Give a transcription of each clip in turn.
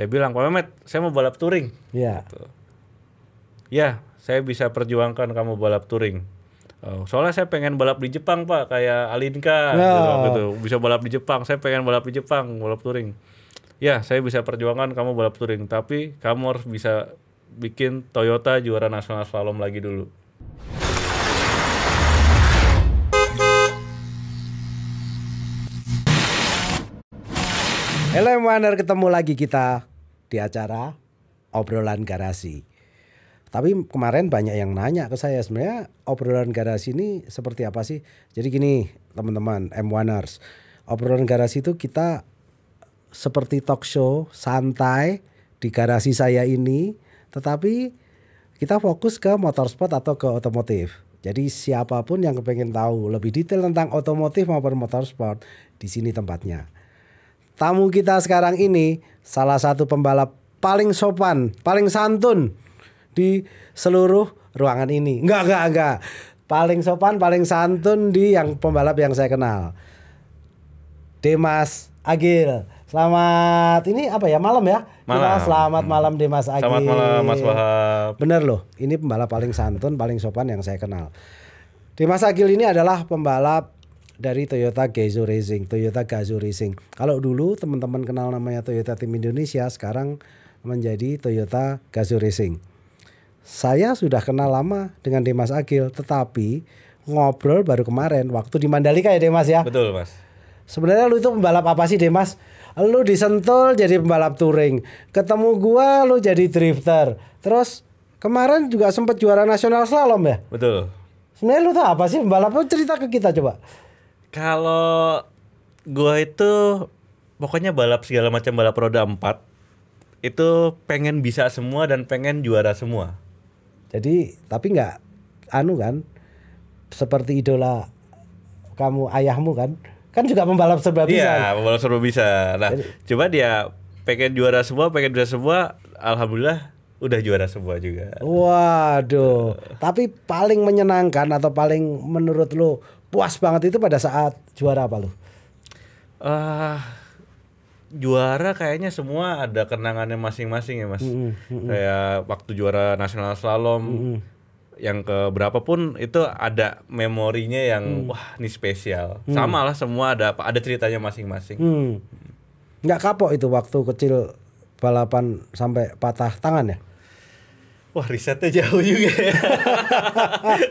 saya bilang Pak Mehmet saya mau balap touring ya gitu. ya saya bisa perjuangkan kamu balap touring Oh, soalnya saya pengen balap di Jepang pak, kayak Alinka gitu, oh. gitu, bisa balap di Jepang. Saya pengen balap di Jepang, balap touring. Ya, saya bisa perjuangkan kamu balap touring, tapi kamu harus bisa bikin Toyota juara nasional slalom lagi dulu. Hello Wonder, ketemu lagi kita di acara obrolan garasi. Tapi kemarin banyak yang nanya ke saya sebenarnya obrolan garasi ini seperti apa sih? Jadi gini teman-teman 1 obrolan garasi itu kita seperti talk show santai di garasi saya ini, tetapi kita fokus ke motorsport atau ke otomotif. Jadi siapapun yang kepengen tahu lebih detail tentang otomotif maupun motorsport, di sini tempatnya tamu kita sekarang ini salah satu pembalap paling sopan, paling santun di seluruh ruangan ini. Enggak, enggak, enggak. Paling sopan, paling santun di yang pembalap yang saya kenal. Dimas Agil. Selamat ini apa ya malam ya? Malam. Kita selamat malam Dimas Agil. Selamat malam Mas Wahab. Bener loh, ini pembalap paling santun, paling sopan yang saya kenal. Dimas Agil ini adalah pembalap dari Toyota Gazoo Racing, Toyota Gazoo Racing. Kalau dulu teman-teman kenal namanya Toyota Tim Indonesia, sekarang menjadi Toyota Gazoo Racing. Saya sudah kenal lama dengan Dimas Agil, tetapi ngobrol baru kemarin waktu di Mandalika ya Dimas ya. Betul, Mas. Sebenarnya lu itu pembalap apa sih Dimas? Lu disentul jadi pembalap touring, ketemu gua lu jadi drifter. Terus Kemarin juga sempat juara nasional slalom ya? Betul. Sebenarnya lu tuh apa sih pembalap? Lu cerita ke kita coba. Kalau gue itu pokoknya balap segala macam balap roda empat itu pengen bisa semua dan pengen juara semua. Jadi tapi nggak anu kan seperti idola kamu ayahmu kan kan juga membalap serba bisa. Iya, membalap serba bisa. Nah, Jadi, coba dia pengen juara semua, pengen juara semua, alhamdulillah udah juara semua juga. Waduh. Uh. Tapi paling menyenangkan atau paling menurut lo puas banget itu pada saat juara apa lu? Uh, ah, juara kayaknya semua ada kenangannya masing-masing ya mas. Mm -hmm. Kayak waktu juara nasional slalom mm -hmm. yang ke berapapun itu ada memorinya yang mm. wah ini spesial. Mm. Sama lah semua ada ada ceritanya masing-masing. Mm. Nggak kapok itu waktu kecil balapan sampai patah tangan ya? Wah risetnya jauh juga ya.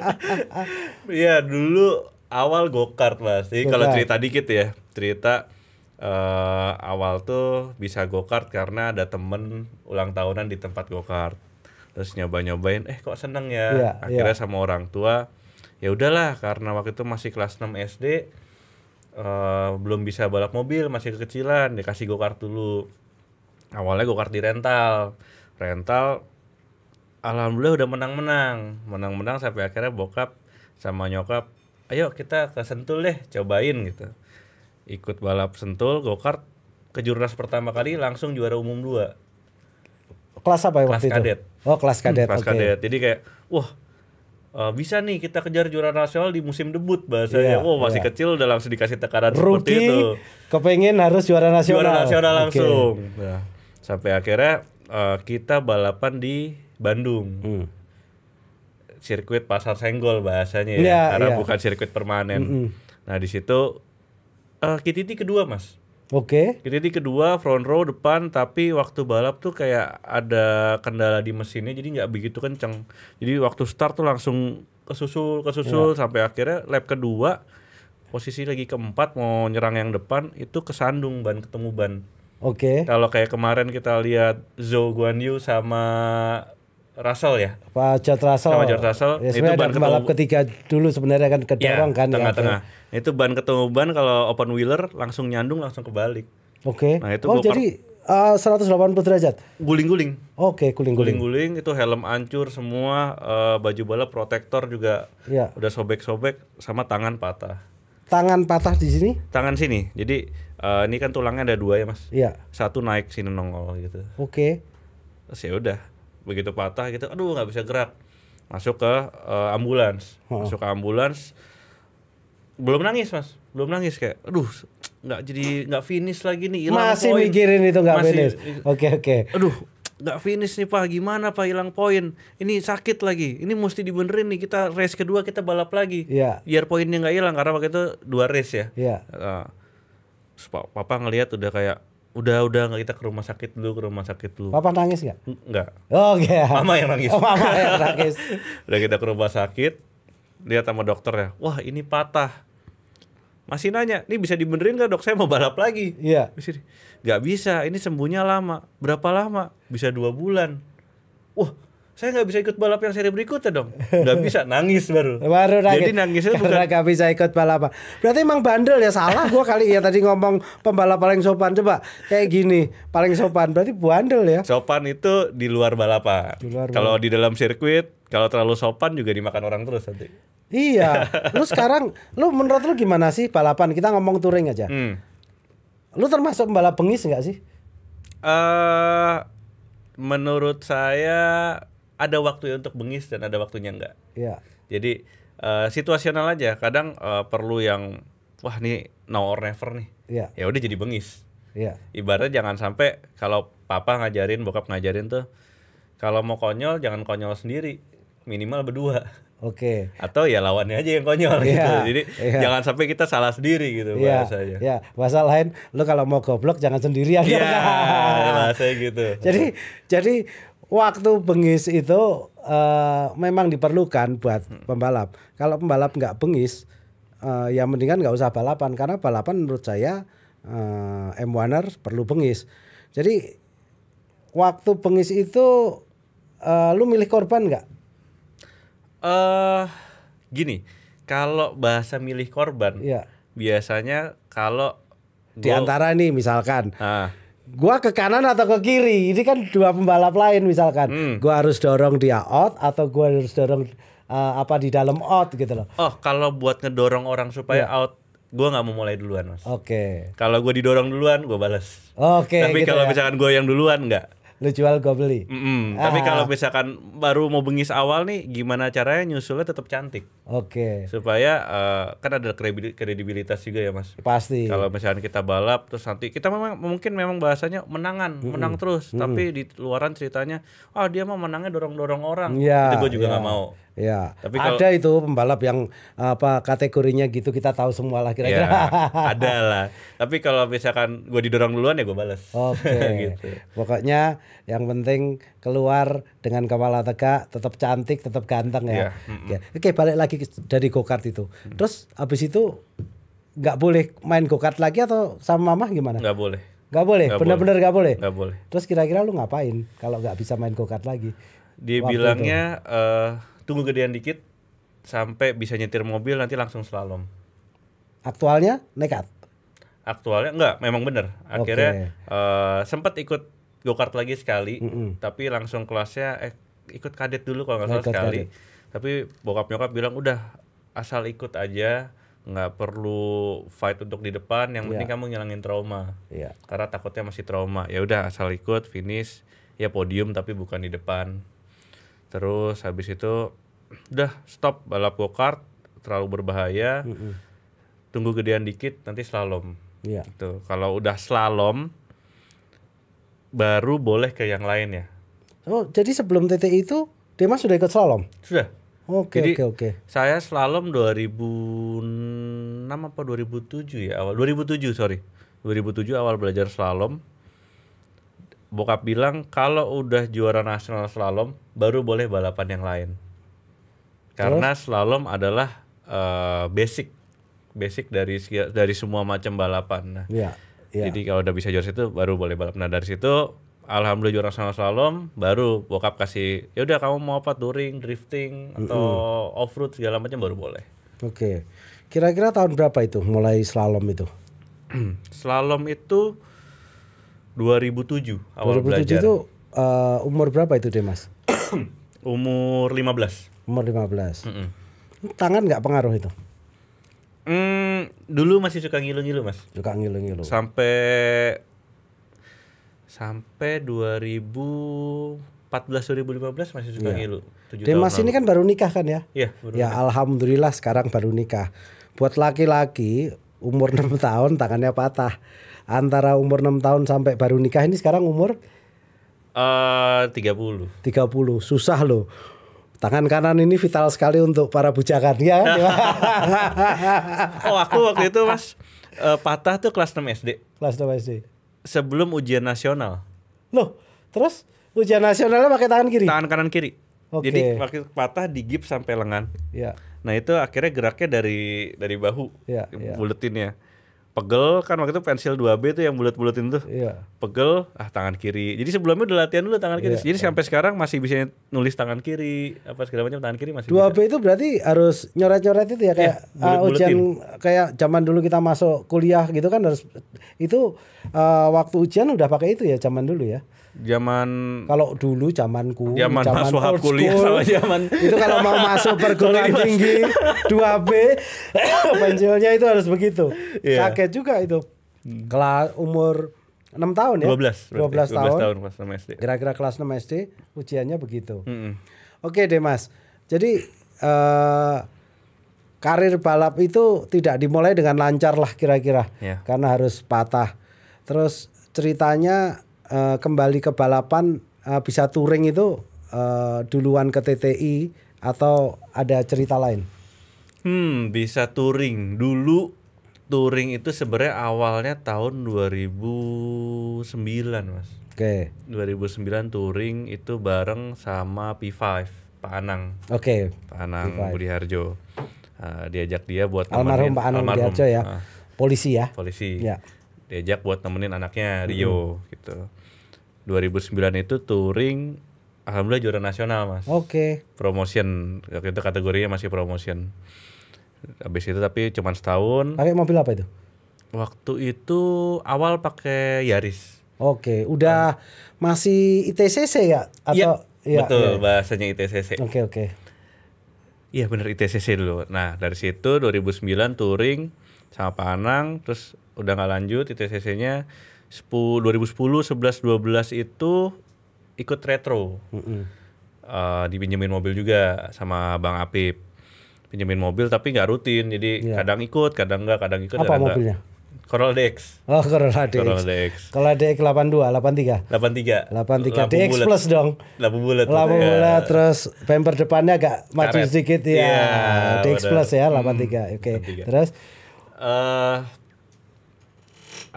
Iya dulu awal go kart mas. Jadi kalau cerita dikit ya cerita uh, awal tuh bisa go kart karena ada temen ulang tahunan di tempat go kart. Terus nyoba nyobain, eh kok seneng ya. Yeah, iya. Akhirnya yeah. sama orang tua ya udahlah karena waktu itu masih kelas 6 SD uh, belum bisa balap mobil masih kekecilan dikasih go kart dulu awalnya go kart di rental rental alhamdulillah udah menang-menang menang-menang sampai akhirnya bokap sama nyokap ayo kita ke Sentul deh cobain gitu ikut balap Sentul go kart ke jurnas pertama kali langsung juara umum dua kelas apa ya kelas waktu kadet. oh kelas hmm, kadet hmm, kelas okay. kadet jadi kayak wah Uh, bisa nih kita kejar juara nasional di musim debut bahasanya. Yeah, iya, wow, masih yeah. kecil udah langsung dikasih tekanan Rookie, seperti itu. kepengen harus juara nasional. Juara nasional langsung. Okay. Nah, sampai akhirnya uh, kita balapan di Bandung. Hmm sirkuit pasar senggol bahasanya ya, ya karena ya. bukan sirkuit permanen. Mm -hmm. Nah di situ uh, Kititi kedua mas. Oke. Okay. Kititi kedua front row depan tapi waktu balap tuh kayak ada kendala di mesinnya jadi nggak begitu kenceng. Jadi waktu start tuh langsung kesusul kesusul ya. sampai akhirnya lap kedua posisi lagi keempat mau nyerang yang depan itu kesandung ban ketemu ban. Oke. Okay. Kalau kayak kemarin kita lihat Zhou Yu sama Russell ya. Pak George Russell. Sama George Russell. Ya, itu ban ketemu balap ketiga dulu sebenarnya kan kedorong iya, kan, ya, kan tengah-tengah. Ya. Itu ban ketemu ban kalau open wheeler langsung nyandung langsung kebalik. Oke. Okay. Nah, itu oh, jadi eh, uh, 180 derajat. Guling-guling. Oke, okay, guling-guling. Guling-guling itu helm hancur semua, uh, baju balap protektor juga ya. udah sobek-sobek sama tangan patah. Tangan patah di sini? Tangan sini. Jadi uh, ini kan tulangnya ada dua ya, Mas. Iya. Satu naik sini nongol gitu. Oke. Okay. Terus ya udah begitu patah gitu aduh nggak bisa gerak masuk ke uh, ambulans oh. masuk ke ambulans belum nangis mas belum nangis kayak aduh nggak jadi nggak finish lagi nih hilang masih point. mikirin itu nggak finish oke oke okay. aduh nggak finish nih pak gimana pak hilang poin ini sakit lagi ini mesti dibenerin nih kita race kedua kita balap lagi yeah. biar poinnya nggak hilang karena waktu itu dua race ya yeah. Iya. uh, papa ngelihat udah kayak Udah udah nggak kita ke rumah sakit dulu ke rumah sakit dulu. Papa nangis nggak? Nggak. Oh, oke. yeah. Mama yang nangis. Oh, mama yang nangis. udah kita ke rumah sakit lihat sama dokternya. Wah ini patah. Masih nanya, ini bisa dibenerin nggak dok? Saya mau balap lagi. Iya. Yeah. Gak bisa, ini sembuhnya lama. Berapa lama? Bisa dua bulan. Wah, saya nggak bisa ikut balap yang seri berikutnya dong nggak bisa nangis baru baru nangis jadi nangisnya karena bukan nggak bisa ikut balapan berarti emang bandel ya salah gua kali ya tadi ngomong pembalap paling sopan coba kayak gini paling sopan berarti bandel ya sopan itu di luar balapan kalau di dalam sirkuit kalau terlalu sopan juga dimakan orang terus nanti iya lu sekarang lu menurut lu gimana sih balapan kita ngomong touring aja hmm. lu termasuk pembalap pengis nggak sih eh uh, menurut saya ada waktu untuk bengis dan ada waktunya enggak. Iya. Jadi uh, situasional aja. Kadang uh, perlu yang wah nih now or never nih. Iya. Ya udah jadi bengis. Iya. Ibaratnya jangan sampai kalau papa ngajarin, bokap ngajarin tuh kalau mau konyol jangan konyol sendiri, minimal berdua. Oke. Okay. Atau ya lawannya aja yang konyol yeah, gitu. Jadi yeah. jangan sampai kita salah sendiri gitu yeah, bahasanya. Iya. Yeah. Bahasa lain lo kalau mau goblok jangan sendirian. Iya. Yeah, bahasa gitu. Jadi jadi waktu bengis itu uh, memang diperlukan buat hmm. pembalap. Kalau pembalap nggak bengis, uh, ya mendingan nggak usah balapan karena balapan menurut saya uh, M Warner perlu bengis. Jadi waktu bengis itu uh, lu milih korban nggak? Eh uh, gini, kalau bahasa milih korban, ya. biasanya kalau di antara nih misalkan. Uh gua ke kanan atau ke kiri ini kan dua pembalap lain misalkan hmm. gua harus dorong dia out atau gua harus dorong uh, apa di dalam out gitu loh oh kalau buat ngedorong orang supaya yeah. out gua nggak mau mulai duluan mas oke okay. kalau gua didorong duluan gua balas oke okay, tapi gitu kalau ya. misalkan gua yang duluan nggak lu jual gue beli. Mm -hmm. ah. Tapi kalau misalkan baru mau bengis awal nih, gimana caranya nyusulnya tetap cantik? Oke. Okay. Supaya uh, kan ada kredibilitas juga ya mas. Pasti. Kalau misalkan kita balap terus nanti kita memang mungkin memang bahasanya menangan, mm -hmm. menang terus. Mm -hmm. Tapi di luaran ceritanya, ah dia mah menangnya dorong-dorong orang. Yeah, Itu gue juga iya. nggak yeah. mau. Ya. Tapi kalau, ada itu pembalap yang apa kategorinya gitu kita tahu semua lah kira-kira. Ya, ada lah. Tapi kalau misalkan gue didorong duluan ya gue balas. Oke. Okay. gitu. Pokoknya yang penting keluar dengan kepala tegak, tetap cantik, tetap ganteng ya. ya. ya. Oke, balik lagi dari go-kart itu. Mm. Terus habis itu nggak boleh main go-kart lagi atau sama mama gimana? Nggak boleh. Nggak boleh, bener-bener nggak boleh. Nggak boleh. Terus kira-kira lu ngapain kalau nggak bisa main go-kart lagi? Dibilangnya eh uh, tunggu gedean dikit sampai bisa nyetir mobil nanti langsung slalom. Aktualnya nekat. Aktualnya enggak, memang bener. Akhirnya okay. uh, eh, sempat ikut go-kart lagi sekali, mm -mm. tapi langsung kelasnya eh, ikut kadet dulu kalau enggak salah kadet, sekali. Kadet. Tapi bokap nyokap bilang udah asal ikut aja, nggak perlu fight untuk di depan, yang penting iya. kamu ngilangin trauma. Yeah. Karena takutnya masih trauma. Ya udah asal ikut, finish ya podium tapi bukan di depan. Terus habis itu udah stop balap go kart terlalu berbahaya mm -mm. tunggu gedean dikit nanti slalom yeah. gitu kalau udah slalom baru boleh ke yang lain ya oh jadi sebelum TTI itu Dema sudah ikut slalom sudah Oke okay, oke okay, oke. Okay. Saya slalom 2006 apa 2007 ya awal 2007 sorry 2007 awal belajar slalom. Bokap bilang kalau udah juara nasional slalom baru boleh balapan yang lain karena slalom adalah uh, basic basic dari dari semua macam balapan. Nah, ya, ya. Jadi kalau udah bisa juara itu baru boleh balap. Nah dari situ alhamdulillah juara sama slalom baru bokap kasih ya udah kamu mau apa touring, drifting atau mm -hmm. off road segala macam baru boleh. Oke. Kira-kira tahun berapa itu mulai slalom itu? slalom itu 2007 awal 2007 belajar. itu uh, umur berapa itu Demas? umur 15 umur 15 mm -mm. tangan nggak pengaruh itu mm, dulu masih suka ngilu-ngilu mas. Suka ngilu-ngilu. Sampai sampai lima 2015 masih suka yeah. ngilu. Dia masih ini kan baru nikah kan ya? Iya. Yeah, ya alhamdulillah sekarang baru nikah. Buat laki-laki umur enam tahun tangannya patah. Antara umur enam tahun sampai baru nikah ini sekarang umur eh, tiga puluh, tiga puluh Susah loh tangan kanan ini vital sekali untuk para bujakan ya. oh aku waktu itu mas uh, patah tuh kelas 6 SD. Kelas 6 SD. Sebelum ujian nasional. Loh, terus ujian nasionalnya pakai tangan kiri? Tangan kanan kiri. Okay. Jadi waktu patah di gips sampai lengan. Ya. Nah itu akhirnya geraknya dari dari bahu. Iya. Buletinnya. Ya pegel kan waktu itu pensil 2B tuh yang bulat-bulatin tuh. Iya. Pegel, ah tangan kiri. Jadi sebelumnya udah latihan dulu tangan kiri. Iya, Jadi sampai sekarang masih bisa nulis tangan kiri, apa segala macam tangan kiri masih 2B bisa. itu berarti harus nyoret-nyoret itu ya kayak iya, uh, ujian kayak zaman dulu kita masuk kuliah gitu kan harus itu uh, waktu ujian udah pakai itu ya zaman dulu ya zaman kalau dulu zamanku zaman, zaman masuk hak kuliah sama zaman itu kalau mau masuk perguruan tinggi 2B pensilnya itu harus begitu yeah. kaget juga itu hmm. kelas umur 6 tahun ya 12 12, 12 tahun, kira-kira kelas 6 SD ujiannya begitu mm hmm. oke deh mas jadi uh, karir balap itu tidak dimulai dengan lancar lah kira-kira yeah. karena harus patah terus ceritanya uh, kembali ke balapan uh, bisa touring itu uh, duluan ke TTI atau ada cerita lain? Hmm, bisa touring. Dulu touring itu sebenarnya awalnya tahun 2009, Mas. Oke. Okay. 2009 touring itu bareng sama P5, Pak Anang. Oke. Okay. Pak Anang P5. Budi Harjo. Uh, diajak dia buat almarhum Pak Anang almarhum. Budi Harjo ya. Uh, polisi ya. Polisi. Ya. Diajak buat temenin anaknya Rio mm -hmm. gitu 2009 itu touring alhamdulillah juara nasional mas oke okay. promotion waktu itu kategorinya masih promotion habis itu tapi cuma setahun pakai mobil apa itu waktu itu awal pakai Yaris oke okay. udah um, masih ITCC ya atau ya, ya betul ya. bahasanya ITCC oke okay, oke okay. Iya bener ITCC dulu. Nah dari situ 2009 touring sama Panang, terus udah nggak lanjut ITCC-nya 10 2010 11 12 itu ikut retro. Mm -hmm. uh, dipinjemin mobil juga sama Bang Apip. Pinjemin mobil tapi nggak rutin. Jadi yeah. kadang ikut, kadang nggak, kadang ikut, Apa mobilnya? Corolla DX. Oh, Corolla DX. Corolla DX. Corolla DX 82, 83. 83. 83. Lampu DX bulet. plus dong. Lampu bulat. Lampu iya. bulat ya. terus bumper depannya agak maju sedikit ya. Yeah, DX bener. plus ya, 83. Hmm, oke. Okay. Terus eh uh,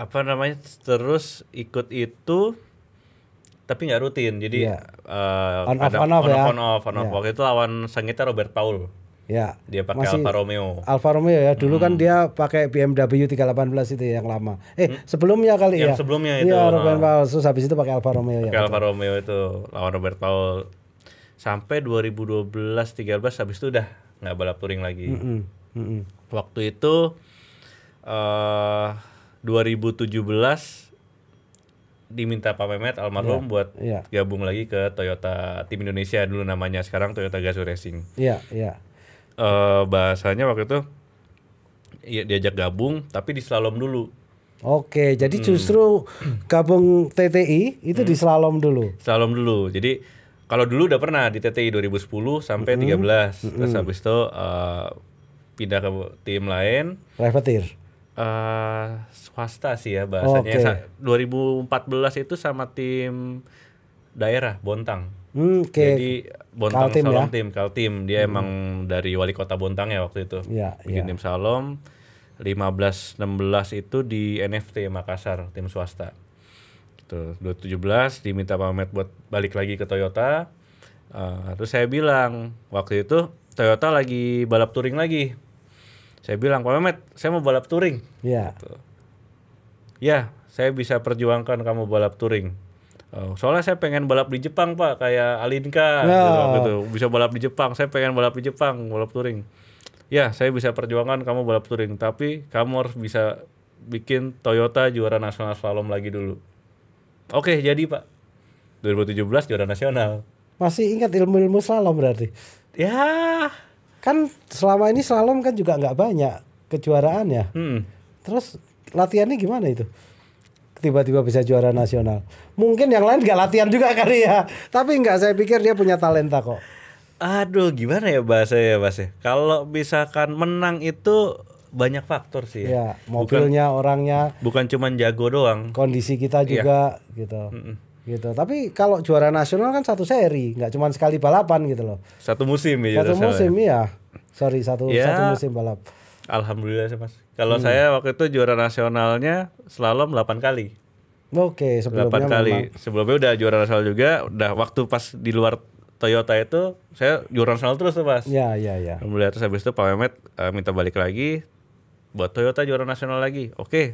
apa namanya terus ikut itu tapi nggak rutin jadi yeah. Iya. uh, on, ada, off, on off on off ya? on off on off yeah. waktu itu lawan sengitnya Robert Paul ya dia pakai Alfa Romeo Alfa Romeo ya dulu kan hmm. kan dia pakai BMW 318 itu ya, yang lama eh hmm. sebelumnya kali yang ya sebelumnya iya, itu ya Robert nah. Paul terus habis itu pakai Alfa Romeo ya? pakai ya Alfa Romeo itu lawan Robert Paul sampai 2012 13 habis itu udah nggak balap touring lagi mm -hmm. Mm -hmm. waktu itu uh, 2017 diminta Pak Mehmet almarhum yeah. buat yeah. gabung lagi ke Toyota tim Indonesia dulu namanya sekarang Toyota Gazoo Racing. Iya, iya. Yeah. bahasanya waktu itu ya diajak gabung tapi di slalom dulu. Oke, jadi hmm. justru gabung TTI itu hmm. di slalom dulu. Slalom dulu. Jadi kalau dulu udah pernah di TTI 2010 sampai mm -hmm. 13. Mm -hmm. Terus habis itu uh, pindah ke tim lain. Privateer uh, swasta sih ya bahasanya. Okay. 2014 itu sama tim daerah Bontang. Hmm, okay. Jadi Bontang Kaltim ya? Salom ya? tim Kaltim dia hmm. emang dari wali kota Bontang ya waktu itu. Ya, Bikin ya. tim Salom 15 16 itu di NFT Makassar tim swasta. itu 2017 diminta pamit buat balik lagi ke Toyota. Uh, terus saya bilang waktu itu Toyota lagi balap touring lagi saya bilang Pak Mehmet saya mau balap touring Iya. Gitu. ya saya bisa perjuangkan kamu balap touring Oh, soalnya saya pengen balap di Jepang pak, kayak Alinka oh. gitu, bisa balap di Jepang. Saya pengen balap di Jepang, balap touring. Ya, saya bisa perjuangkan kamu balap touring, tapi kamu harus bisa bikin Toyota juara nasional slalom lagi dulu. Oke, jadi pak, 2017 juara nasional. Masih ingat ilmu-ilmu slalom berarti? Ya, kan selama ini slalom kan juga nggak banyak kejuaraan ya. Hmm. Terus latihannya gimana itu? Tiba-tiba bisa juara nasional. Mungkin yang lain nggak latihan juga kali ya. Tapi nggak saya pikir dia punya talenta kok. Aduh, gimana ya bahasa ya bahasa. Ya? Kalau misalkan menang itu banyak faktor sih. Ya, iya, mobilnya, bukan, orangnya. Bukan cuma jago doang. Kondisi kita iya. juga ya. gitu. Mm -mm gitu tapi kalau juara nasional kan satu seri nggak cuma sekali balapan gitu loh satu musim ya satu musim ya sorry satu ya, satu musim balap alhamdulillah sih mas kalau hmm. saya waktu itu juara nasionalnya selalu 8 kali Oke, okay, sebelumnya 8 kali. Memang. Sebelumnya udah juara nasional juga. Udah waktu pas di luar Toyota itu saya juara nasional terus tuh ya ya ya ya Kemudian terus habis itu Pak Mehmet uh, eh, minta balik lagi buat Toyota juara nasional lagi. Oke, okay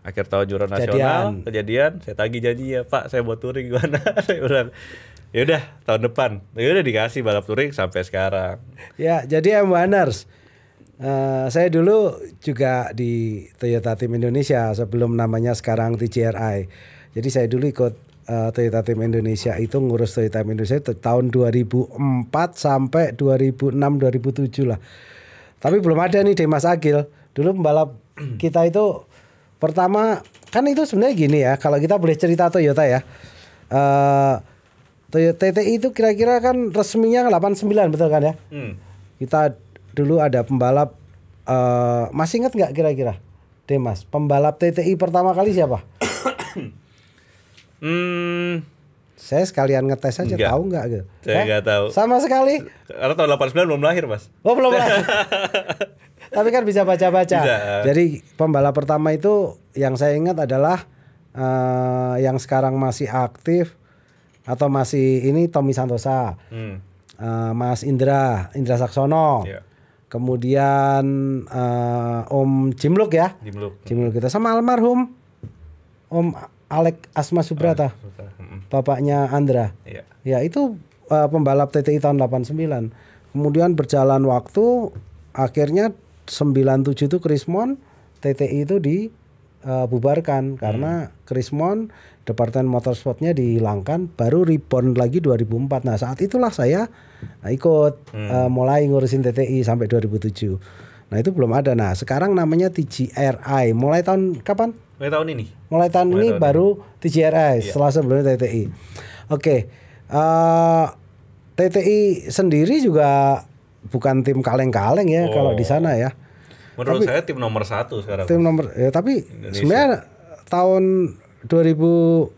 akhir tahun juara nasional kejadian saya tagih janji ya pak saya buat touring gimana saya bilang ya udah tahun depan ya udah dikasih balap touring sampai sekarang ya jadi M Waners Uh, saya dulu juga di Toyota Team Indonesia sebelum namanya sekarang TCRI. Jadi saya dulu ikut eh, Toyota Team Indonesia itu ngurus Toyota Team Indonesia itu tahun 2004 sampai 2006 2007 lah. Tapi belum ada nih Demas Agil. Dulu pembalap kita itu Pertama, kan itu sebenarnya gini ya, kalau kita boleh cerita Toyota ya. Uh, Toyota TTI itu kira-kira kan resminya 89 betul kan ya? Hmm. Kita dulu ada pembalap uh, masih ingat nggak kira-kira? Demas, pembalap TTI pertama kali siapa? hmm. Saya sekalian ngetes aja enggak. tahu nggak gitu. Saya eh, nggak tahu. Sama sekali. Karena tahun 89 belum lahir, Mas. Oh, belum lahir. tapi kan bisa baca-baca. Jadi pembalap pertama itu yang saya ingat adalah uh, yang sekarang masih aktif atau masih ini Tommy Santosa, hmm. uh, Mas Indra, Indra Saksono, yeah. kemudian uh, Om Jimluk ya, Jimluk, Jimluk kita sama almarhum Om Alek Asma Subrata, hmm. bapaknya Andra, yeah. ya itu uh, pembalap TTI tahun 89. Kemudian berjalan waktu, akhirnya 97 itu Krismon TTI itu dibubarkan e, uh, karena hmm. Krismon Departemen Motorsportnya dihilangkan baru reborn lagi 2004. Nah, saat itulah saya e, ikut e, hmm. uh, mulai ngurusin TTI sampai 2007. Nah, itu belum ada. Nah, sekarang namanya TGRI. Mulai tahun kapan? Mulai tahun ini. Mulai tahun mulai ini tahun baru ini. TGRI iya. setelah sebelumnya TTI. Oke. Okay. Uh, TTI sendiri juga bukan tim kaleng-kaleng ya oh. kalau di sana ya. Menurut tapi, saya tim nomor satu sekarang. Tim nomor ya tapi sebenarnya tahun 2019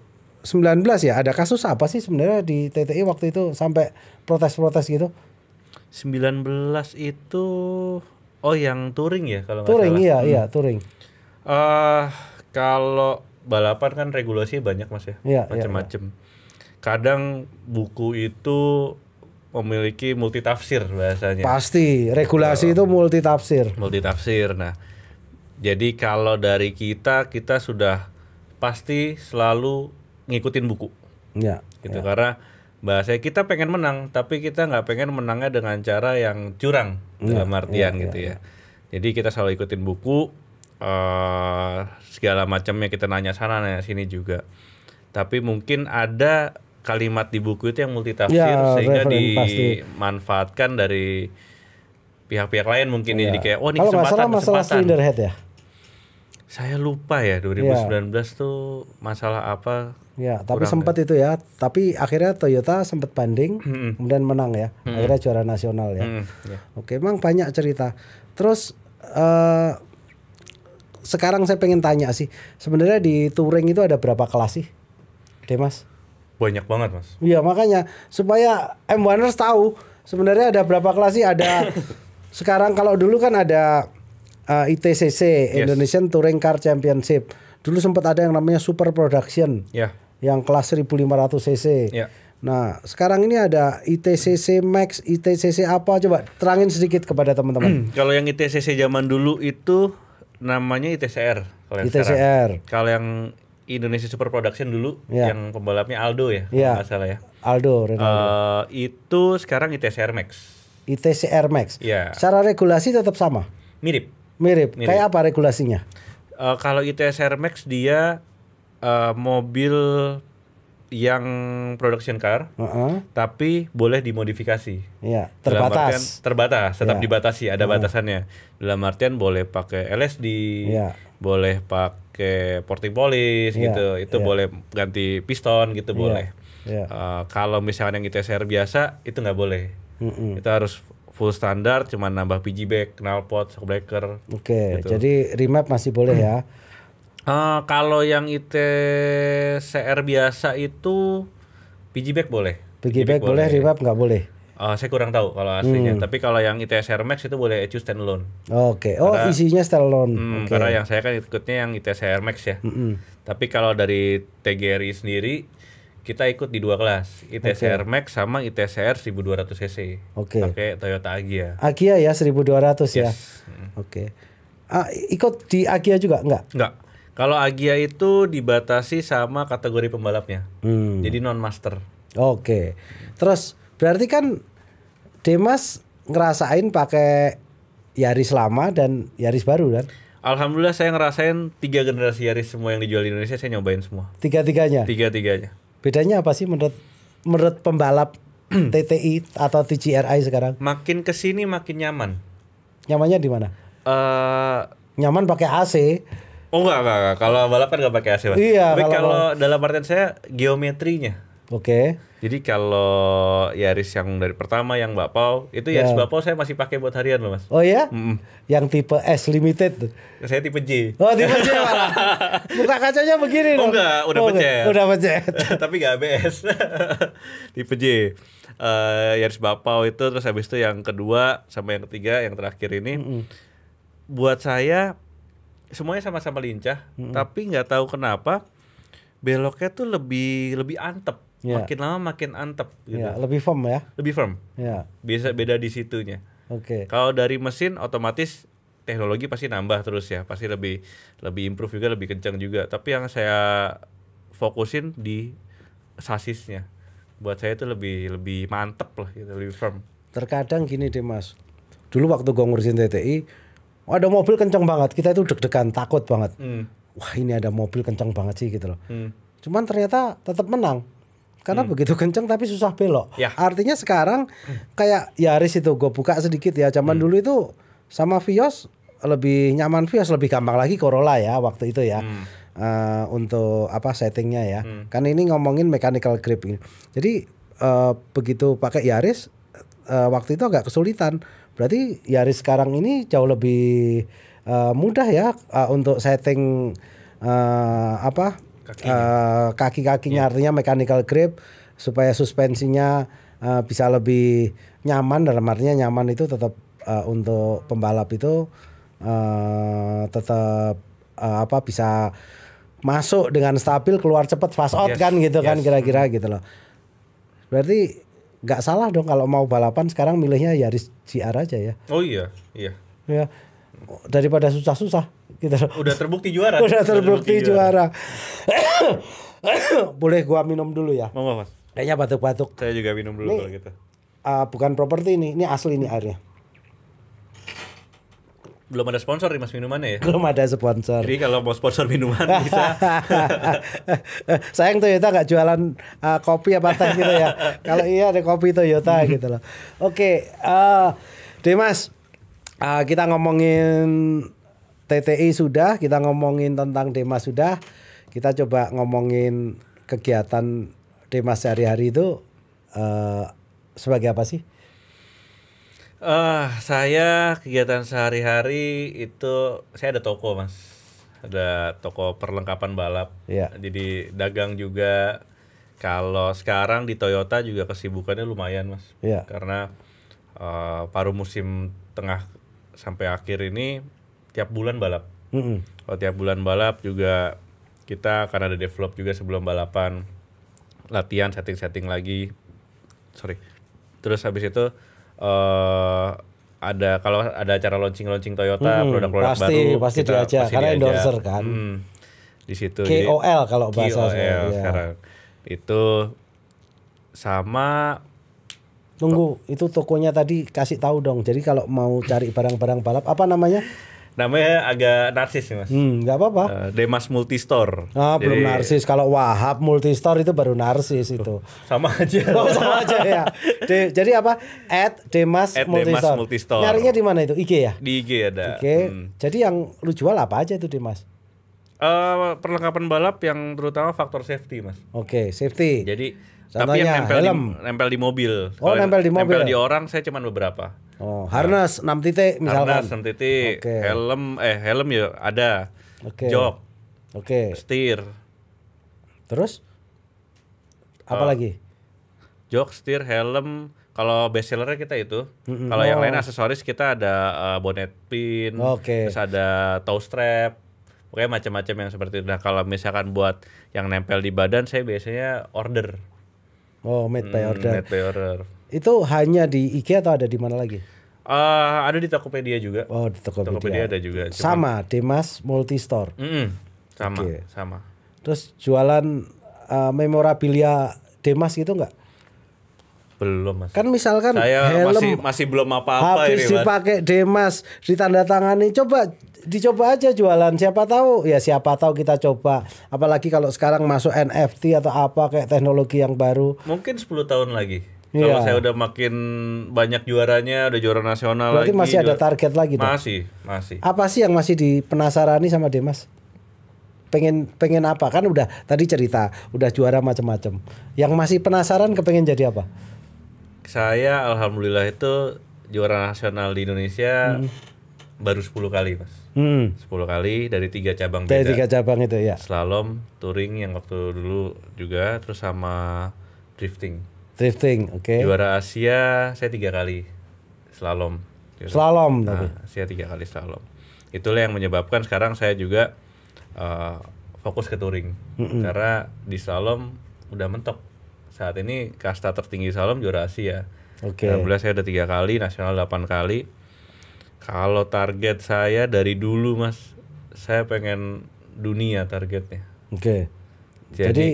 ya ada kasus apa sih sebenarnya di TTI waktu itu sampai protes-protes gitu? 19 itu oh yang touring ya kalau touring salah. iya, iya hmm. iya touring. Uh, kalau balapan kan regulasi banyak mas ya, iya, ya macam-macam. Ya, ya. Kadang buku itu memiliki multi tafsir bahasanya. Pasti, regulasi oh. itu multi tafsir Nah, jadi kalau dari kita kita sudah pasti selalu ngikutin buku. Ya. Gitu ya. karena bahasanya kita pengen menang, tapi kita nggak pengen menangnya dengan cara yang curang ya, dalam artian ya, gitu ya. ya. ya. Jadi kita selalu ikutin buku uh, segala macamnya kita nanya sana nanya sini juga. Tapi mungkin ada kalimat di buku itu yang multitafsir ya, sehingga dimanfaatkan pasti. dari pihak-pihak lain mungkin ya. Iya. jadi kayak oh ini Kalau kesempatan masalah, masalah kesempatan. Leaderhead ya? Saya lupa ya 2019 ya. tuh masalah apa? Ya, tapi sempat ya. itu ya. Tapi akhirnya Toyota sempat banding, hmm. kemudian menang ya. Hmm. Akhirnya juara nasional ya. Hmm. Yeah. Oke, emang banyak cerita. Terus uh, sekarang saya pengen tanya sih, sebenarnya di touring itu ada berapa kelas sih, Demas? banyak banget mas iya makanya supaya M Oneers tahu sebenarnya ada berapa kelas sih ada sekarang kalau dulu kan ada uh, eh, ITCC Indonesian Touring Car Championship dulu sempat ada yang namanya Super Production yeah. yang kelas 1500 cc yeah. Nah, sekarang ini ada ITCC Max, ITCC apa? Coba terangin sedikit kepada teman-teman. kalau yang ITCC zaman dulu itu namanya ITCR. Kalau ITCR. Kalau yang Indonesia Super Production dulu yeah. yang pembalapnya Aldo ya, yeah. salah ya. Aldo Uh, itu sekarang ITCR Max. ITCR Max. Yeah. Secara regulasi tetap sama. Mirip. Mirip. Mirip. Kayak apa regulasinya? Uh, kalau ITCR Max dia uh, mobil yang production car, uh -huh. tapi boleh dimodifikasi. Iya, terbatas. artian, terbatas, tetap ya. dibatasi, ada uh -huh. batasannya. Dalam artian boleh pakai LSD, ya boleh pakai porting polis yeah, gitu itu yeah. boleh ganti piston gitu yeah, boleh yeah. Iya. Uh, kalau misalnya yang ITSR biasa itu nggak boleh mm -hmm. itu harus full standar cuman nambah PG back knalpot shock breaker oke okay, gitu. jadi remap masih boleh mm. ya uh, kalau yang ITCR biasa itu PG back boleh PG back boleh, boleh remap nggak boleh oh saya kurang tahu kalau aslinya. Hmm. Tapi kalau yang ITS Air Max itu boleh ECU standalone. Oke. Okay. Oh, karena, isinya standalone. Hmm, okay. Karena yang saya kan ikutnya yang ITS Air Max ya. Mm -hmm. Tapi kalau dari TGRI sendiri kita ikut di dua kelas, ITS okay. Air Max sama ITS Air 1200 cc. Oke. Okay. Pakai Toyota Agya. Agya ya 1200 ya? yes. ya. Oke. Okay. Uh, ikut di Agya juga enggak? Enggak. Kalau Agya itu dibatasi sama kategori pembalapnya. Hmm. Jadi non master. Oke. Okay. Terus berarti kan Dimas ngerasain pakai Yaris lama dan Yaris baru kan? Alhamdulillah saya ngerasain tiga generasi Yaris semua yang dijual di Indonesia saya nyobain semua. Tiga-tiganya? Tiga-tiganya. Bedanya apa sih menurut menurut pembalap TTI atau TGRI sekarang? Makin kesini makin nyaman. Nyamannya di mana? Uh, nyaman pakai AC. Oh enggak enggak, enggak. kalau balap kan enggak pakai AC. Iya. Tapi kalau, kalau dalam artian saya geometrinya Oke. Okay. Jadi kalau Yaris yang dari pertama yang Mbak Pau, itu Yaris yeah. Mbak Pau saya masih pakai buat harian loh Mas. Oh ya? Mm. Yang tipe S limited. Saya tipe J. Oh tipe J malah. Buka kacanya begini Oh dong. enggak, udah oh, pecet. Udah pecet. Tapi enggak ABS. tipe J. Uh, Yaris Mbak Pau itu terus habis itu yang kedua sama yang ketiga, yang terakhir ini. Mm -hmm. Buat saya semuanya sama-sama lincah, mm -hmm. tapi nggak tahu kenapa beloknya tuh lebih lebih antep yeah. makin lama makin antep gitu. Yeah, lebih firm ya. Lebih firm. Yeah. Bisa beda di situnya. Oke. Okay. Kalau dari mesin otomatis teknologi pasti nambah terus ya, pasti lebih lebih improve juga, lebih kencang juga. Tapi yang saya fokusin di sasisnya. Buat saya itu lebih lebih mantep lah gitu, lebih firm. Terkadang gini deh Mas. Dulu waktu gue ngurusin TTI, ada mobil kencang banget, kita itu deg-degan, takut banget. Hmm. Wah, ini ada mobil kencang banget sih gitu loh. Hmm. Cuman ternyata tetap menang karena hmm. begitu kenceng tapi susah belok. Ya. Artinya sekarang kayak Yaris itu gue buka sedikit ya. Zaman hmm. dulu itu sama Vios lebih nyaman Vios lebih gampang lagi Corolla ya waktu itu ya. Hmm. Uh, untuk apa settingnya ya. Hmm. Kan ini ngomongin mechanical grip ini. Jadi uh, begitu pakai Yaris uh, eh, waktu itu agak kesulitan. Berarti Yaris sekarang ini jauh lebih uh, mudah ya uh, untuk setting uh, apa kakinya, uh, kaki-kakinya yeah. Iya. artinya mechanical grip supaya suspensinya uh, bisa lebih nyaman dalam artinya nyaman itu tetap uh, untuk pembalap itu uh, tetap uh, apa bisa masuk dengan stabil keluar cepat fast out yes, kan gitu kan, yes. kan kira-kira hmm. gitu loh berarti nggak salah dong kalau mau balapan sekarang milihnya Yaris GR aja ya oh iya iya ya daripada susah-susah gitu Udah terbukti juara. Udah terbukti, terbukti juara. juara. Boleh gua minum dulu ya? Mau Mas? Kayaknya batuk-batuk. Saya juga minum dulu kalau gitu. Uh, bukan properti ini, ini asli ini airnya. Belum ada sponsor nih mas minumannya ya? Belum ada sponsor. Jadi kalau mau sponsor minuman bisa. Sayang Toyota nggak jualan uh, kopi apa teh gitu ya. kalau iya ada kopi Toyota gitu loh. Oke, okay, uh, Dimas, uh, kita ngomongin TTI sudah, kita ngomongin tentang Demas sudah, kita coba ngomongin kegiatan Demas sehari-hari itu uh, sebagai apa sih? Uh, saya kegiatan sehari-hari itu saya ada toko mas, ada toko perlengkapan balap, yeah. jadi dagang juga. Kalau sekarang di Toyota juga kesibukannya lumayan mas, yeah. karena uh, paruh musim tengah sampai akhir ini tiap bulan balap. Mm -hmm. Kalau tiap bulan balap juga kita karena ada develop juga sebelum balapan latihan setting-setting lagi. Sorry. Terus habis itu uh, ada kalau ada acara launching-launching Toyota, produk-produk hmm, baru pasti kita diajak karena diajak. endorser kan. Hmm, di situ KOL kalau bahasa KOL iya. sekarang. Itu sama Tunggu, itu tokonya tadi kasih tahu dong. Jadi kalau mau cari barang-barang balap apa namanya? namanya agak narsis sih mas. Hmm, nggak apa-apa. Uh, Demas Multistore. Ah Jadi... belum narsis. Kalau Wahab Multistore itu baru narsis itu. Sama aja. Oh, sama aja ya. De, jadi apa? At Demas At Multistore. Demas Multistore. Nyarinya di mana itu? IG ya? Di IG ada. okay. Hmm. Jadi yang lu jual apa aja itu Demas? Uh, perlengkapan balap yang terutama faktor safety mas. Oke, okay, safety. Jadi Contohnya, tapi yang nempel di, nempel di mobil. Oh, Kalo nempel di mobil. Nempel di ya? orang saya cuma beberapa. Oh, harness enam titik misalkan. Harness enam titik. Okay. Helm eh helm ya ada. Oke. Okay. Jok. Oke. Okay. Steer. Terus apa uh, lagi? Jok, steer, helm. Kalau best sellernya kita itu. Mm -hmm. Kalau oh. yang lain aksesoris kita ada uh, bonnet pin, okay. terus ada tow strap. Oke. macam-macam yang seperti itu. Nah, kalau misalkan buat yang nempel di badan saya biasanya order. Oh, made by mm, order. Hmm, made by order. Itu hanya di IKEA atau ada di mana lagi? Uh, ada di Tokopedia juga. Oh, di Tokopedia. Tokopedia ada juga. Cuman... Sama, Dimas Multistore. Mm -hmm. sama, okay. sama. Terus jualan uh, memorabilia Dimas gitu enggak? Belum mas. Kan misalkan Saya helm masih, masih belum apa-apa habis dipakai Dimas, Demas ditandatangani coba dicoba aja jualan siapa tahu ya siapa tahu kita coba apalagi kalau sekarang masuk NFT atau apa kayak teknologi yang baru mungkin 10 tahun lagi kalau yeah. saya udah makin banyak juaranya, udah juara nasional Berarti lagi. masih ada target lagi dong? Masih, masih. Apa sih yang masih dipenasarani sama Demas? Pengen pengen apa? Kan udah tadi cerita, udah juara macam-macam. Yang masih penasaran kepengen jadi apa? Saya alhamdulillah itu juara nasional di Indonesia hmm. baru 10 kali, Mas. Hmm. 10 kali dari tiga cabang beda. Dari tiga cabang itu ya. Slalom, touring yang waktu dulu juga terus sama drifting. Drifting, oke. Okay. Juara Asia saya tiga kali slalom. Juara. Slalom nah, tapi. Asia tiga kali slalom. Itulah yang menyebabkan sekarang saya juga uh, fokus ke touring mm -hmm. karena di slalom udah mentok. Saat ini kasta tertinggi slalom juara Asia. Oke. Okay. Alhamdulillah saya udah tiga kali, nasional delapan kali. Kalau target saya dari dulu mas, saya pengen dunia targetnya. Oke. Okay. Jadi, Jadi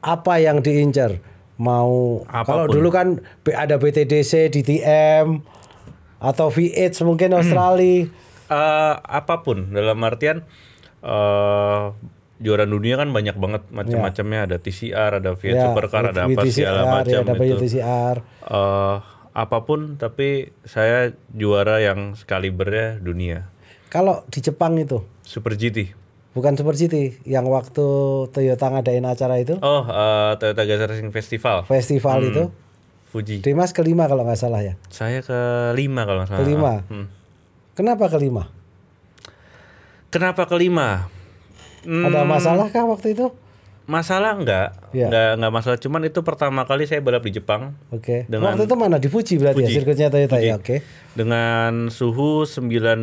apa yang diincar? mau Apapun. kalau dulu kan ada BTDC, DTM atau v VH mungkin hmm. Australia. Uh, apapun dalam artian uh, eh, juara dunia kan banyak banget macam-macamnya ya. ada TCR, ada Fiat yeah, Supercar, ada apa segala ya, macam ya, ada itu. TCR. Uh, eh, apapun tapi saya juara yang kalibernya dunia. Kalau di Jepang itu Super GT Bukan Super City, yang waktu Toyota ngadain acara itu. Oh, uh, Toyota Gas Racing Festival. Festival hmm. itu. Fuji. Dimas kelima kalau nggak salah ya. Saya kelima kalau nggak salah. Kelima. Hmm. Kenapa kelima? Kenapa kelima? Hmm, Ada masalah kah waktu itu? Masalah nggak? Ya. Nggak nggak masalah. Cuman itu pertama kali saya balap di Jepang. Oke. Okay. waktu itu mana di Fuji berarti ya, Fuji. ya sirkuitnya Toyota ya? Fuji. ya. Oke. Okay. Dengan suhu sembilan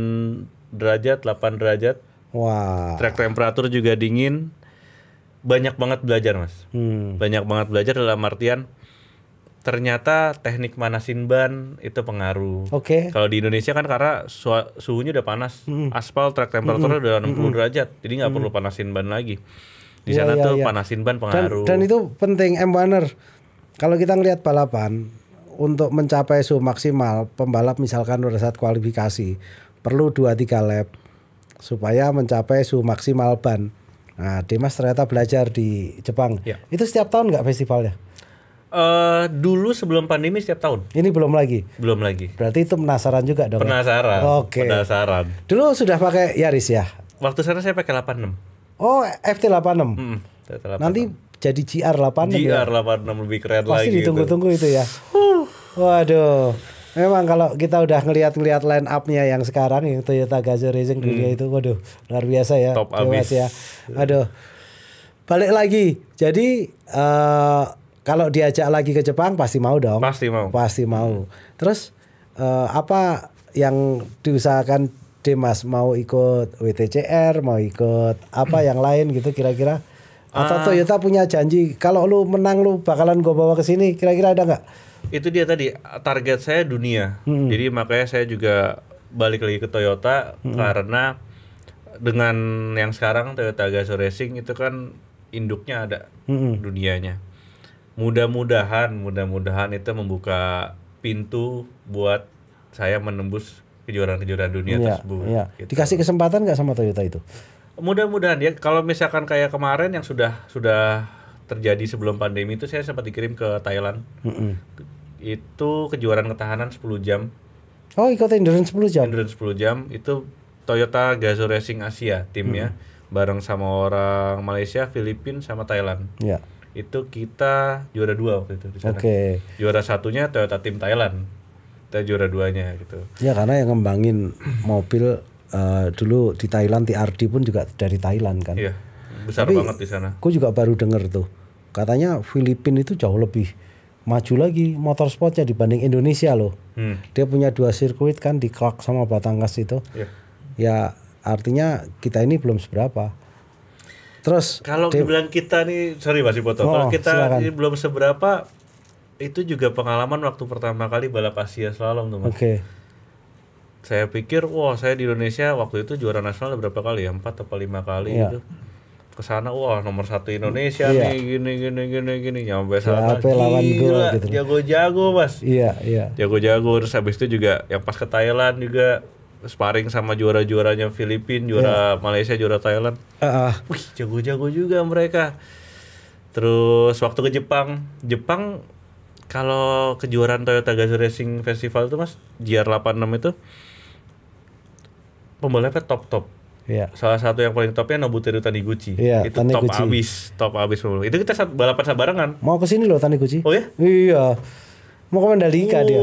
derajat, delapan derajat Wah. Track temperatur juga dingin. Banyak banget belajar mas. Hmm. Banyak banget belajar dalam artian ternyata teknik manasin ban itu pengaruh. Oke. Okay. Kalau di Indonesia kan karena su- suhunya udah panas, Hmm. aspal track temperaturnya hmm. udah 60 puluh hmm. derajat, jadi nggak hmm. perlu panasin ban lagi. Di ya, sana ya, tuh ya. panasin ban pengaruh. Dan, dan itu penting M Banner. Kalau kita ngelihat balapan untuk mencapai suhu maksimal pembalap misalkan pada saat kualifikasi perlu 2 3 lap supaya mencapai suhu maksimal ban. Nah, Dimas ternyata belajar di Jepang. Ya. Itu setiap tahun nggak festivalnya? Uh, dulu sebelum pandemi setiap tahun. Ini belum lagi. Belum lagi. Berarti itu penasaran juga dong. Ya? Penasaran. Ya? Oke. Okay. Penasaran. Dulu sudah pakai Yaris ya? Waktu sana saya pakai 86. Oh, FT86. Hmm, FT86. Nanti jadi GR86 GR86 ya? lebih keren Pasti lagi. Pasti ditunggu-tunggu itu. itu ya. Waduh. Memang kalau kita udah ngelihat-ngelihat line up-nya yang sekarang yang Toyota Gazoo Racing hmm. dunia itu waduh luar biasa ya. Top abis. ya. Aduh. Balik lagi. Jadi uh, kalau diajak lagi ke Jepang pasti mau dong. Pasti mau. Pasti mau. Hmm. Terus uh, apa yang diusahakan Dimas mau ikut WTCR, mau ikut apa yang lain gitu kira-kira atau uh, Toyota punya janji kalau lu menang lu bakalan gue bawa ke sini kira-kira ada nggak? itu dia tadi target saya dunia hmm. jadi makanya saya juga balik lagi ke Toyota hmm. karena dengan yang sekarang Toyota Gazoo Racing itu kan induknya ada hmm. dunianya mudah-mudahan mudah-mudahan itu membuka pintu buat saya menembus kejuaraan-kejuaraan dunia ya, tersebut ya. Gitu. dikasih kesempatan nggak sama Toyota itu mudah-mudahan ya kalau misalkan kayak kemarin yang sudah sudah terjadi sebelum pandemi itu saya sempat dikirim ke Thailand mm -hmm itu kejuaraan ketahanan 10 jam. Oh, ikut endurance 10 jam. Endurance 10 jam itu Toyota Gazoo Racing Asia timnya hmm. bareng sama orang Malaysia, Filipina sama Thailand. Ya. Itu kita juara dua waktu itu di sana. Okay. Juara satunya Toyota tim Thailand. Kita juara duanya gitu. Ya karena yang ngembangin mobil uh, dulu di Thailand TRD pun juga dari Thailand kan. Iya. Besar Tapi, banget di sana. Aku juga baru denger tuh. Katanya Filipina itu jauh lebih maju lagi motorsportnya dibanding Indonesia loh. Hmm. Dia punya dua sirkuit kan di Clark sama Batangas itu. Yeah. Ya artinya kita ini belum seberapa. Terus kalau dia, dibilang kita nih, sorry Mas Ipoto, Oh, kalau kita silakan. ini belum seberapa, itu juga pengalaman waktu pertama kali balap Asia slalom tuh mas. Oke. Okay. Saya pikir, wah saya di Indonesia waktu itu juara nasional berapa kali ya? Empat atau lima kali yeah. itu ke sana wah nomor satu Indonesia iya. nih gini gini gini gini nyampe sana Sampai lawan gila gitu. jago-jago mas iya iya jago-jago terus habis itu juga yang pas ke Thailand juga sparring sama juara-juaranya Filipina juara yeah. Malaysia juara Thailand uh, uh. wih jago-jago juga mereka terus waktu ke Jepang Jepang kalau kejuaraan Toyota Gazoo Racing Festival itu mas GR86 itu pembalapnya top top Iya. Salah satu yang paling topnya Nobuteru Taniguchi. Yeah, itu Taniguchi. top abis, top abis bro. Itu kita saat balapan sabarangan. Mau ke sini loh Taniguchi. Oh ya? Iya. Mau ke Mandalika oh. dia.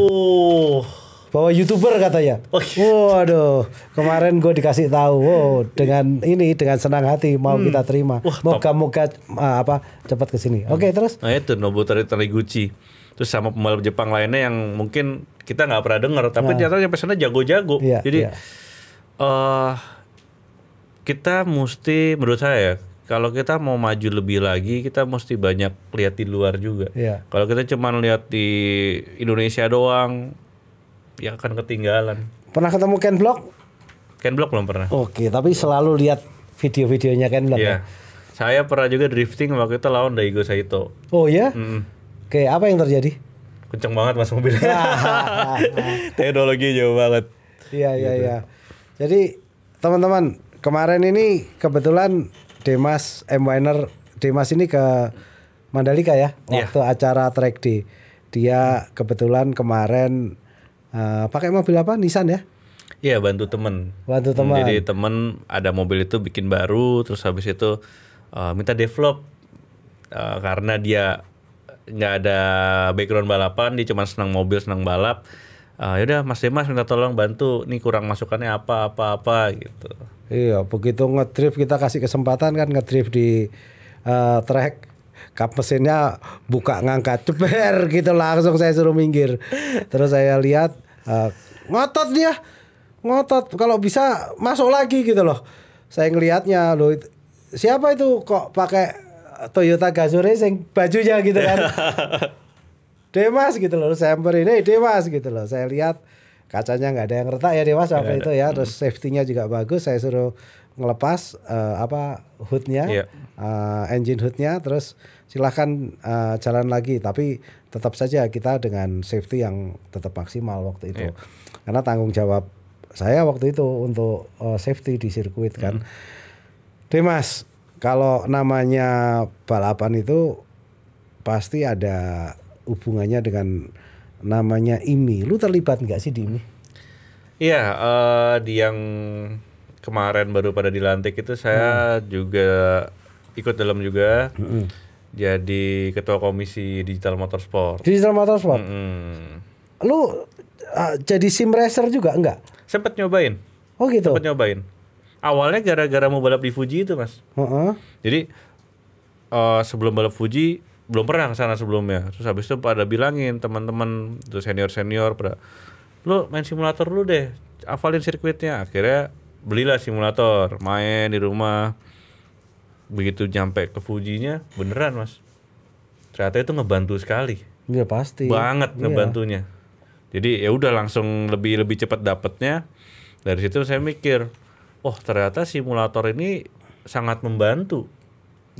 Bawa YouTuber katanya. Oh, oh, Waduh, kemarin gue dikasih tahu. oh, dengan ini dengan senang hati mau hmm. kita terima. Moga-moga uh, apa cepat ke sini. Hmm. Oke, okay, terus. Nah, itu Nobuteru Taniguchi. Terus sama pembalap Jepang lainnya yang mungkin kita nggak pernah dengar, tapi nah. ternyata sampai sana jago-jago. Iya, Jadi yeah. Iya. Uh, kita mesti menurut saya ya, kalau kita mau maju lebih lagi kita mesti banyak lihat di luar juga. Yeah. Kalau kita cuma lihat di Indonesia doang ya akan ketinggalan. Pernah ketemu Ken Block? Ken Block belum pernah. Oke, okay, tapi selalu lihat video-videonya Ken Block. Yeah. Ya? Saya pernah juga drifting waktu itu lawan Daigo Saito. Oh ya? Yeah? Mm. Oke, okay, apa yang terjadi? Kenceng banget mas mobil. Teknologi jauh banget. Iya iya gitu. iya. Jadi teman-teman kemarin ini kebetulan Demas M Winer Demas ini ke Mandalika ya iya. waktu yeah. acara track di Dia kebetulan kemarin uh, pakai mobil apa? Nissan ya? Iya yeah, bantu temen. Bantu temen. Hmm, jadi temen ada mobil itu bikin baru, terus habis itu uh, minta develop uh, karena dia nggak ada background balapan, dia cuma senang mobil, senang balap uh, ah, yaudah Mas Dimas minta tolong bantu nih kurang masukannya apa apa apa gitu iya begitu ngedrift kita kasih kesempatan kan ngedrift di uh, eh, track kap mesinnya buka ngangkat ceper gitu langsung saya suruh minggir terus saya lihat uh, ngotot dia ngotot kalau bisa masuk lagi gitu loh saya ngelihatnya loh siapa itu kok pakai Toyota Gazoo Racing bajunya gitu kan Demas gitu loh Desember ini Demas gitu loh saya lihat kacanya nggak ada yang retak ya Demas waktu itu ya hmm. terus safety-nya juga bagus saya suruh ngelepas uh, apa hoodnya yeah. Iya. uh, engine hoodnya terus silahkan uh, eh, jalan lagi tapi tetap saja kita dengan safety yang tetap maksimal waktu itu yeah. karena tanggung jawab saya waktu itu untuk uh, safety di sirkuit kan mm. Demas kalau namanya balapan itu pasti ada hubungannya dengan namanya IMI. Lu terlibat nggak sih di IMI? Iya, uh, di yang kemarin baru pada dilantik itu saya hmm. juga ikut dalam juga. Hmm. Jadi ketua komisi digital motorsport. Digital motorsport. Hmm. Lu uh, jadi sim racer juga enggak? Sempat nyobain. Oh gitu. Sempat nyobain. Awalnya gara-gara mau balap di Fuji itu, Mas. Uh -uh. Jadi uh, sebelum balap Fuji belum pernah ke sana sebelumnya terus habis itu pada bilangin teman-teman tuh senior senior pada lu main simulator lu deh hafalin sirkuitnya akhirnya belilah simulator main di rumah begitu nyampe ke Fujinya beneran mas ternyata itu ngebantu sekali Iya pasti banget iya. ngebantunya jadi ya udah langsung lebih lebih cepat dapetnya dari situ saya mikir oh ternyata simulator ini sangat membantu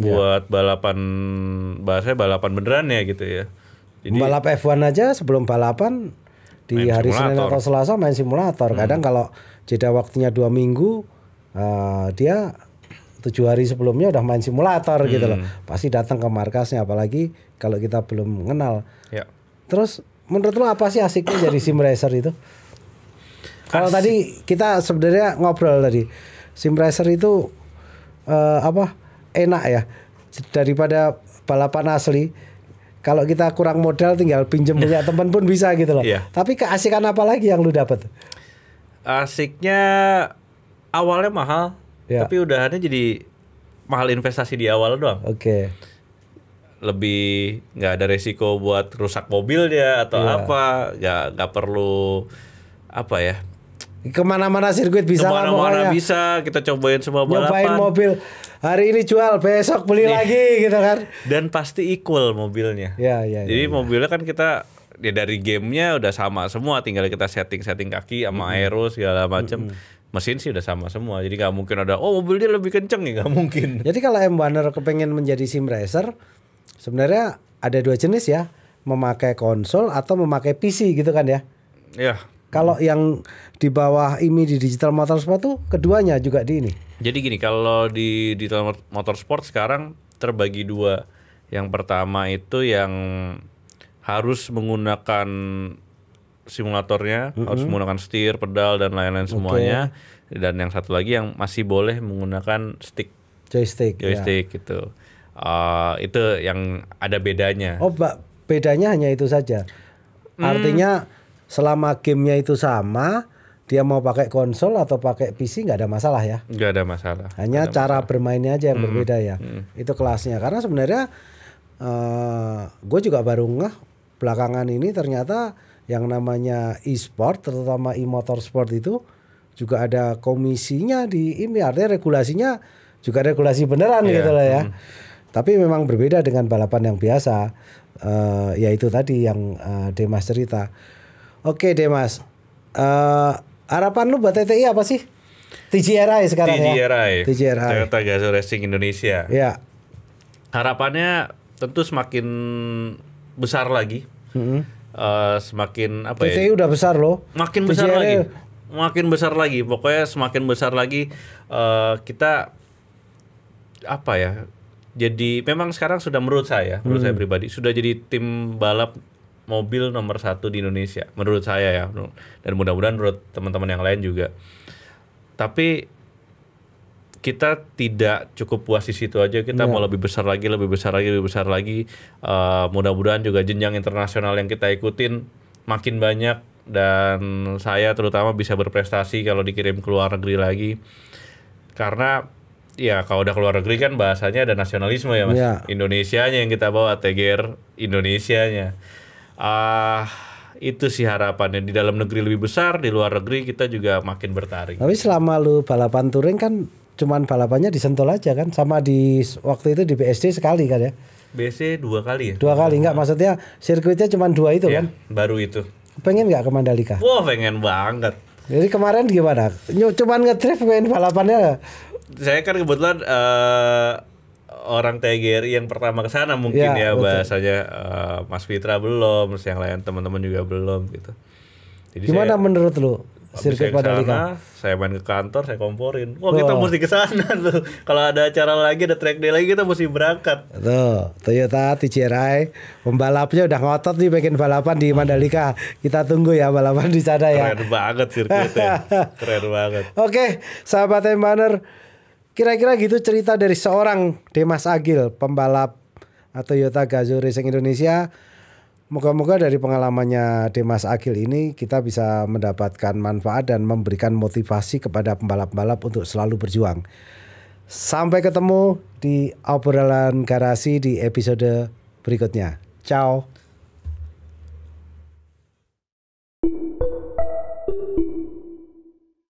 Iya. buat yeah. balapan bahasa balapan beneran ya gitu ya. Jadi, balap F1 aja sebelum balapan di hari simulator. Senin atau Selasa main simulator. Hmm. Kadang kalau jeda waktunya dua minggu uh, dia tujuh hari sebelumnya udah main simulator hmm. gitu loh. Hmm. Pasti datang ke markasnya apalagi kalau kita belum kenal. Ya. Terus menurut lo apa sih asiknya jadi sim racer itu? Kalau tadi kita sebenarnya ngobrol tadi sim racer itu uh, apa? enak ya daripada balapan asli kalau kita kurang modal tinggal pinjem punya teman pun bisa gitu loh. Yeah. Tapi keasikan apa lagi yang lu dapat? Asiknya awalnya mahal, yeah. tapi udahannya jadi mahal investasi di awal doang. Oke. Okay. Lebih nggak ada resiko buat rusak mobil dia atau yeah. apa, nggak nggak perlu apa ya? Kemana-mana sirkuit bisa Kemana-mana bisa kita cobain semua balapan. Nyobain mobil hari ini jual besok beli yeah. lagi gitu kan dan pasti equal mobilnya ya, ya, jadi ya, mobilnya kan kita ya dari gamenya udah sama semua tinggal kita setting setting kaki sama mm -hmm. aero segala macam -hmm. Mesin sih udah sama semua, jadi nggak mungkin ada oh mobil dia lebih kenceng ya nggak mungkin. Jadi kalau M Warner kepengen menjadi sim racer, sebenarnya ada dua jenis ya, memakai konsol atau memakai PC gitu kan ya? Iya. Kalau hmm. yang di bawah ini di Digital Motorsport tuh keduanya juga di ini. Jadi gini, kalau di Digital Motorsport sekarang terbagi dua. Yang pertama itu yang harus menggunakan simulatornya, mm -hmm. harus menggunakan setir, pedal dan lain-lain okay. semuanya. Dan yang satu lagi yang masih boleh menggunakan stick. Joystick. Ya. Joystick ya. gitu. Uh, itu yang ada bedanya. Oh, bedanya hanya itu saja. Hmm. Artinya hmm selama gamenya itu sama dia mau pakai konsol atau pakai PC nggak ada masalah ya nggak ada masalah hanya ada cara masalah. bermainnya aja yang hmm. berbeda ya hmm. itu kelasnya karena sebenarnya uh, eh, gue juga baru ngeh belakangan ini ternyata yang namanya e-sport terutama e-motorsport itu juga ada komisinya di ini artinya regulasinya juga regulasi beneran yeah. gitu lah ya hmm. tapi memang berbeda dengan balapan yang biasa uh, eh, yaitu tadi yang uh, Demas cerita Oke deh Mas. Uh, harapan lu buat TTI apa sih? TGRI sekarang TGRI, ya. TGRI. Toyota Gazoo Racing Indonesia. Ya. Harapannya tentu semakin besar lagi. Mm -hmm. uh, semakin apa TTI ya? TTI udah besar loh. Makin TGRI. besar lagi. Ya. Makin besar lagi. Pokoknya semakin besar lagi uh, kita apa ya? Jadi memang sekarang sudah menurut saya, menurut hmm. saya mm-hmm. pribadi sudah jadi tim balap mobil nomor satu di Indonesia menurut saya ya dan mudah-mudahan menurut teman-teman yang lain juga tapi kita tidak cukup puas di situ aja kita yeah. mau lebih besar lagi lebih besar lagi lebih besar lagi uh, mudah-mudahan juga jenjang internasional yang kita ikutin makin banyak dan saya terutama bisa berprestasi kalau dikirim ke luar negeri lagi karena ya kalau udah keluar negeri kan bahasanya ada nasionalisme ya mas yeah. Iya. nya yang kita bawa Indonesia-nya uh, itu sih harapannya di dalam negeri lebih besar di luar negeri kita juga makin bertaring tapi selama lu balapan touring kan cuman balapannya di aja kan sama di waktu itu di BSD sekali kan ya BSD dua kali ya dua kali enggak maksudnya sirkuitnya cuma dua itu ya, kan baru itu pengen nggak ke Mandalika wah pengen banget jadi kemarin gimana cuman trip pengen balapannya saya kan kebetulan uh, orang TGRI yang pertama ke sana mungkin ya, ya bahasanya uh, Mas Fitra belum, terus yang lain teman-teman juga belum gitu. Jadi Gimana saya, menurut lu? Sirkuit Mandalika. Saya main ke kantor, saya komporin. Wah, oh. kita mesti ke sana tuh. Kalau ada acara lagi, ada track day lagi, kita mesti berangkat. Tuh, Toyota TCRI pembalapnya udah ngotot nih bikin balapan di Mandalika. Kita tunggu ya balapan di sana ya. Keren banget sirkuitnya. Keren banget. Oke, sahabat Emaner, Kira-kira gitu cerita dari seorang Demas Agil, pembalap Toyota Gazoo Racing Indonesia. Moga-moga dari pengalamannya Demas Agil ini kita bisa mendapatkan manfaat dan memberikan motivasi kepada pembalap-pembalap untuk selalu berjuang. Sampai ketemu di obrolan garasi di episode berikutnya. Ciao.